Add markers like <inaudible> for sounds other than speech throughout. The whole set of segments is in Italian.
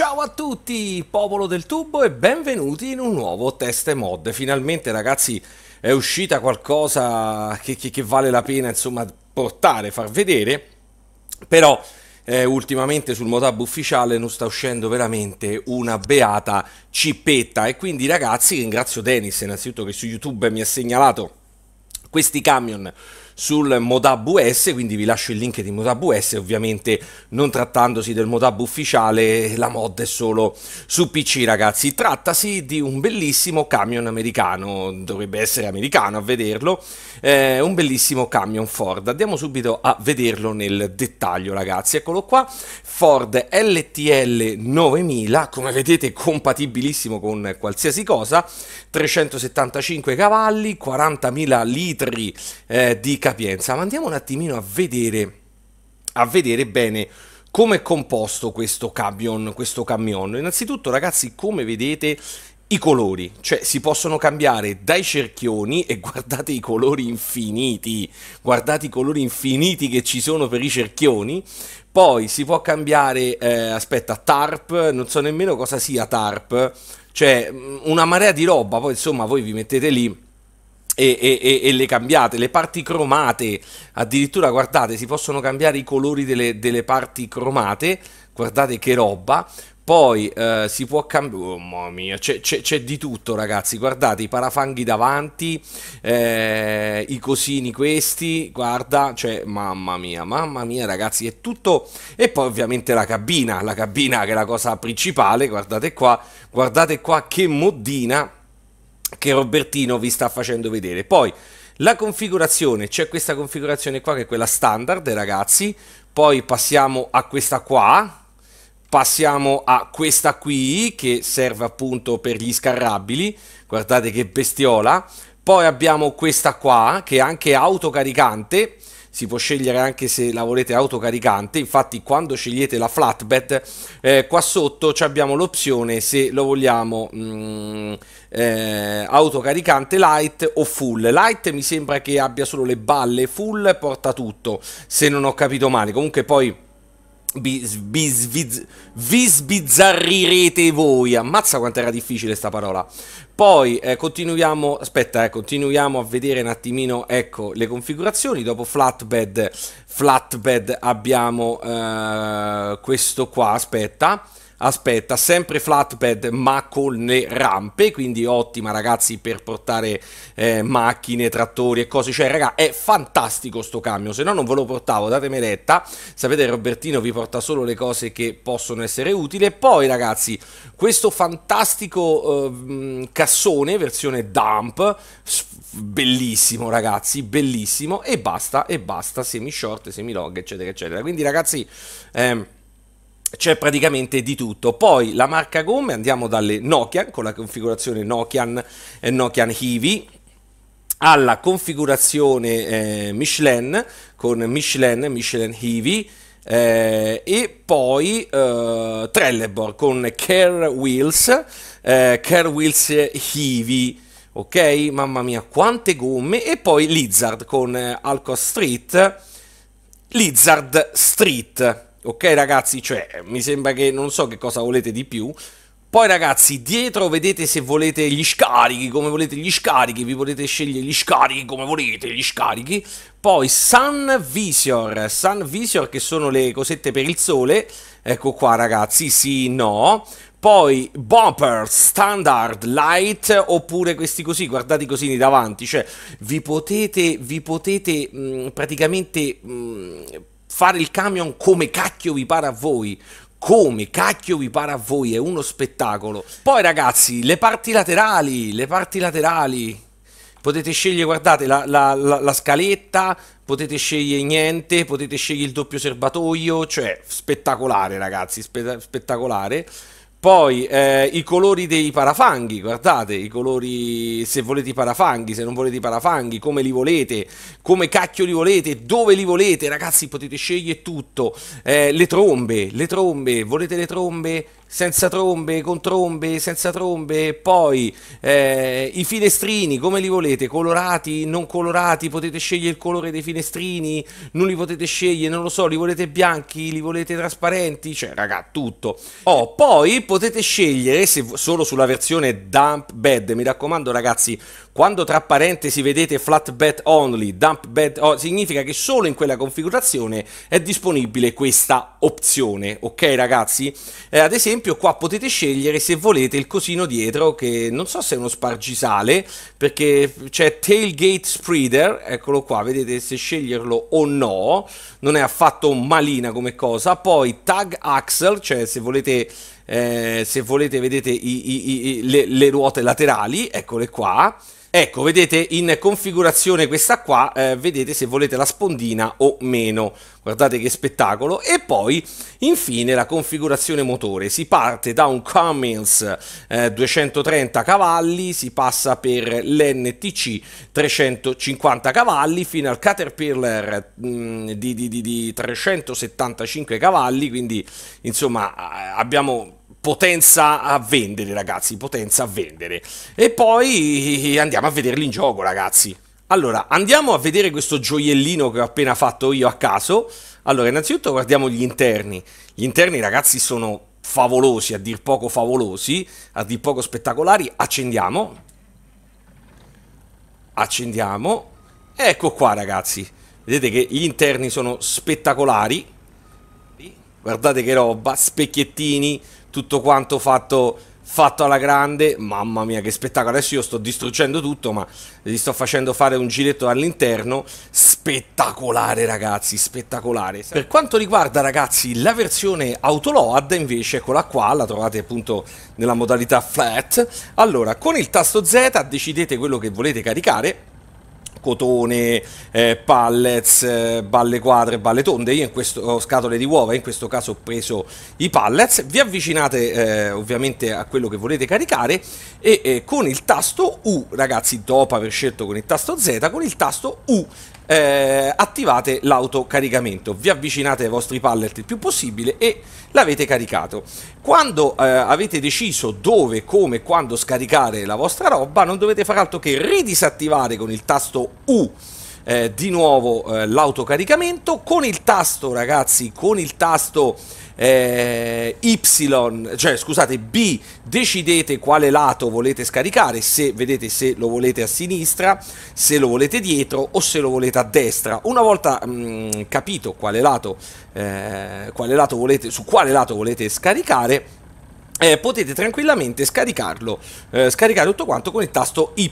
Ciao a tutti, popolo del tubo e benvenuti in un nuovo test mod. Finalmente ragazzi è uscita qualcosa che, che, che vale la pena insomma portare, far vedere, però eh, ultimamente sul Motab ufficiale non sta uscendo veramente una beata cippetta. e quindi ragazzi ringrazio Dennis innanzitutto che su YouTube mi ha segnalato questi camion sul Modab US, quindi vi lascio il link di Modab US, ovviamente non trattandosi del Modab ufficiale, la mod è solo su PC ragazzi, trattasi di un bellissimo camion americano, dovrebbe essere americano a vederlo, eh, un bellissimo camion Ford, andiamo subito a vederlo nel dettaglio ragazzi, eccolo qua, Ford LTL 9000, come vedete compatibilissimo con qualsiasi cosa, 375 cavalli, 40.000 litri eh, di capacità, capienza, ma andiamo un attimino a vedere, a vedere bene come è composto questo camion, questo camion. Innanzitutto ragazzi, come vedete i colori, cioè si possono cambiare dai cerchioni e <laughs> guardate i colori infiniti, guardate i colori infiniti che ci sono per i cerchioni, poi si può cambiare, eh, aspetta, tarp, non so nemmeno cosa sia tarp, cioè mm, una marea di roba, poi insomma voi vi mettete lì e, e, e, le cambiate, le parti cromate, addirittura guardate si possono cambiare i colori delle, delle parti cromate, guardate che roba, poi eh, si può cambiare, oh mamma mia, c'è, c'è, c'è, di tutto ragazzi, guardate i parafanghi davanti, eh, i cosini questi, guarda, cioè mamma mia, mamma mia ragazzi, è tutto, e poi ovviamente la cabina, la cabina che è la cosa principale, guardate qua, guardate qua che moddina, che Robertino vi sta facendo vedere. Poi la configurazione, c'è questa configurazione qua che è quella standard ragazzi, poi passiamo a questa qua, passiamo a questa qui che serve appunto per gli scarrabili, guardate che bestiola, poi abbiamo questa qua che è anche autocaricante, si può scegliere anche se la volete autocaricante, infatti quando scegliete la flatbed eh, qua sotto abbiamo l'opzione se lo vogliamo mh, mm, eh, autocaricante light o full, light mi sembra che abbia solo le balle, full porta tutto se non ho capito male, comunque poi vi sbizzarrirete voi. Ammazza quanto era difficile sta parola. Poi eh, continuiamo, aspetta, eh, continuiamo a vedere un attimino, ecco, le configurazioni. Dopo flatbed, flatbed abbiamo eh, questo qua, aspetta aspetta sempre flatbed ma con le rampe quindi ottima ragazzi per portare eh, macchine trattori e cose cioè raga è fantastico sto camion se no non ve lo portavo datemi letta sapete Robertino vi porta solo le cose che possono essere utili e poi ragazzi questo fantastico eh, cassone versione dump bellissimo ragazzi bellissimo e basta e basta semi short semi log eccetera eccetera quindi ragazzi ehm, c'è praticamente di tutto. Poi la marca gomme, andiamo dalle Nokian con la configurazione Nokian e eh, Nokian Hivi alla configurazione eh, Michelin con Michelin, Michelin Hivi eh, e poi eh, Trelleborg con Care Wheels, eh, Care Wheels Hivi ok? Mamma mia, quante gomme! E poi Lizard con eh, Alco Street, Lizard Street. Ok ragazzi, cioè eh. mi sembra che non so che cosa volete di più. Poi ragazzi, dietro vedete se volete gli scarichi, come volete gli scarichi, vi potete scegliere gli scarichi come volete, gli scarichi. Poi Sun Visor, Sun Visor che sono le cosette per il sole, ecco qua ragazzi, sì, no. Poi bumper, standard, light oppure questi così, guardate così cosini davanti, cioè vi potete, vi potete mh, mm, praticamente... Mh, mm, fare il camion come cacchio vi pare a voi. Come cacchio vi pare a voi, è uno spettacolo. Poi ragazzi, le parti laterali, le parti laterali. Potete scegliere, guardate, la, la, la, la scaletta, potete scegliere niente, potete scegliere il doppio serbatoio, cioè spettacolare ragazzi, spe spettacolare. Poi eh, i colori dei parafanghi, guardate, i colori se volete i parafanghi, se non volete i parafanghi, come li volete, come cacchio li volete, dove li volete, ragazzi potete scegliere tutto. Eh, le trombe, le trombe, volete le trombe? senza trombe, con trombe, senza trombe, poi eh, i finestrini come li volete, colorati, non colorati, potete scegliere il colore dei finestrini, non li potete scegliere, non lo so, li volete bianchi, li volete trasparenti, cioè raga, tutto. Oh, poi potete scegliere se, solo sulla versione dump bed, mi raccomando ragazzi, quando tra parentesi vedete flatbed only, dump bed, oh, significa che solo in quella configurazione è disponibile questa opzione, ok ragazzi? Eh, ad esempio esempio qua potete scegliere se volete il cosino dietro che non so se è uno spargisale perché c'è tailgate spreader, eccolo qua, vedete se sceglierlo o no, non è affatto malina come cosa, poi tag axle, cioè se volete eh, se volete vedete i, i, i, le, le ruote laterali, eccole qua. Ecco, vedete in configurazione questa qua, eh, vedete se volete la spondina o meno. Guardate che spettacolo. E poi, infine, la configurazione motore. Si parte da un Cummins eh, 230 cavalli, si passa per l'NTC 350 cavalli, fino al Caterpillar mh, mm, di, di, di, di 375 cavalli. Quindi, insomma, abbiamo potenza a vendere, ragazzi, potenza a vendere. E poi andiamo a vederli in gioco, ragazzi. Allora, andiamo a vedere questo gioiellino che ho appena fatto io a caso. Allora, innanzitutto guardiamo gli interni. Gli interni, ragazzi, sono favolosi, a dir poco favolosi, a dir poco spettacolari. Accendiamo. Accendiamo. Ecco qua, ragazzi. Vedete che gli interni sono spettacolari. Guardate che roba, specchiettini, tutto quanto fatto, fatto alla grande, mamma mia che spettacolo, adesso io sto distruggendo tutto ma gli sto facendo fare un giretto all'interno, spettacolare ragazzi, spettacolare. Per quanto riguarda ragazzi la versione Autoload invece, eccola qua, la trovate appunto nella modalità flat, allora con il tasto Z decidete quello che volete caricare, cotone, eh, pallets, eh, balle quadre, balle tonde, io in questo scatole di uova, in questo caso ho preso i pallets, vi avvicinate eh, ovviamente a quello che volete caricare e eh, con il tasto U, ragazzi dopo aver scelto con il tasto Z, con il tasto U eh, attivate l'autocaricamento, vi avvicinate ai vostri pallet il più possibile e l'avete caricato. Quando eh, avete deciso dove, come, e quando scaricare la vostra roba, non dovete fare altro che ridisattivare con il tasto U eh, di nuovo eh, l'autocaricamento con il tasto ragazzi con il tasto eh, Y cioè scusate B decidete quale lato volete scaricare se vedete se lo volete a sinistra se lo volete dietro o se lo volete a destra una volta mh, mm, capito quale lato, eh, quale lato volete, su quale lato volete scaricare eh, potete tranquillamente scaricarlo, eh, scaricare tutto quanto con il tasto Y,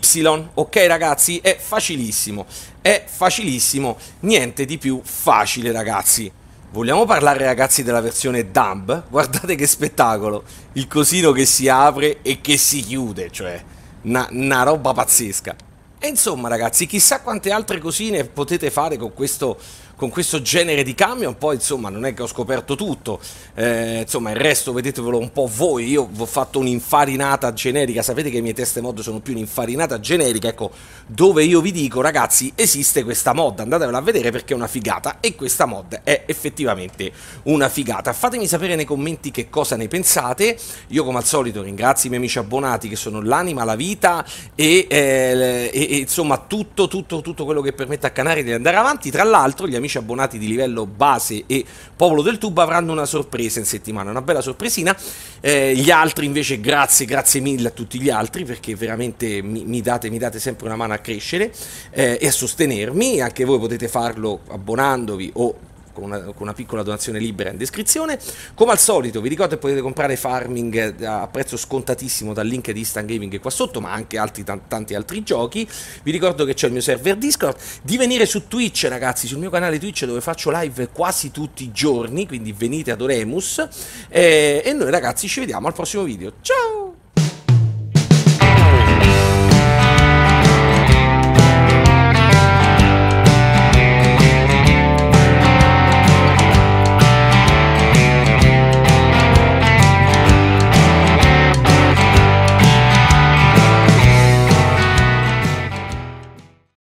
ok ragazzi? È facilissimo, è facilissimo, niente di più facile ragazzi. Vogliamo parlare ragazzi della versione dumb? <laughs> Guardate che spettacolo, il cosino che si apre e che si chiude, cioè una, una roba pazzesca. E insomma ragazzi, chissà quante altre cosine potete fare con questo con questo genere di camion, poi insomma non è che ho scoperto tutto, eh, insomma il resto vedetevelo un po' voi, io vi ho fatto un'infarinata generica, sapete che i miei test mod sono più un'infarinata generica, ecco dove io vi dico ragazzi esiste questa mod, andatevela a vedere perché è una figata e questa mod è effettivamente una figata, fatemi sapere nei commenti che cosa ne pensate, io come al solito ringrazio i miei amici abbonati che sono l'anima, la vita e, eh, e, e insomma tutto tutto tutto quello che permette a Canari di andare avanti, tra l'altro gli amici amici abbonati di livello base e popolo del tubo avranno una sorpresa in settimana, una bella sorpresina. Eh, gli altri invece grazie, grazie mille a tutti gli altri perché veramente mi, mi, date, mi date, sempre una mano a crescere eh, e a sostenermi, anche voi potete farlo abbonandovi o con una, con una piccola donazione libera in descrizione. Come al solito vi ricordo che potete comprare farming eh, a prezzo scontatissimo dal link di Instant Gaming qua sotto, ma anche altri, tanti altri giochi. Vi ricordo che c'è il mio server Discord, di venire su Twitch ragazzi, sul mio canale Twitch dove faccio live quasi tutti i giorni, quindi venite ad Oremus. Eh, e noi ragazzi ci vediamo al prossimo video. Ciao!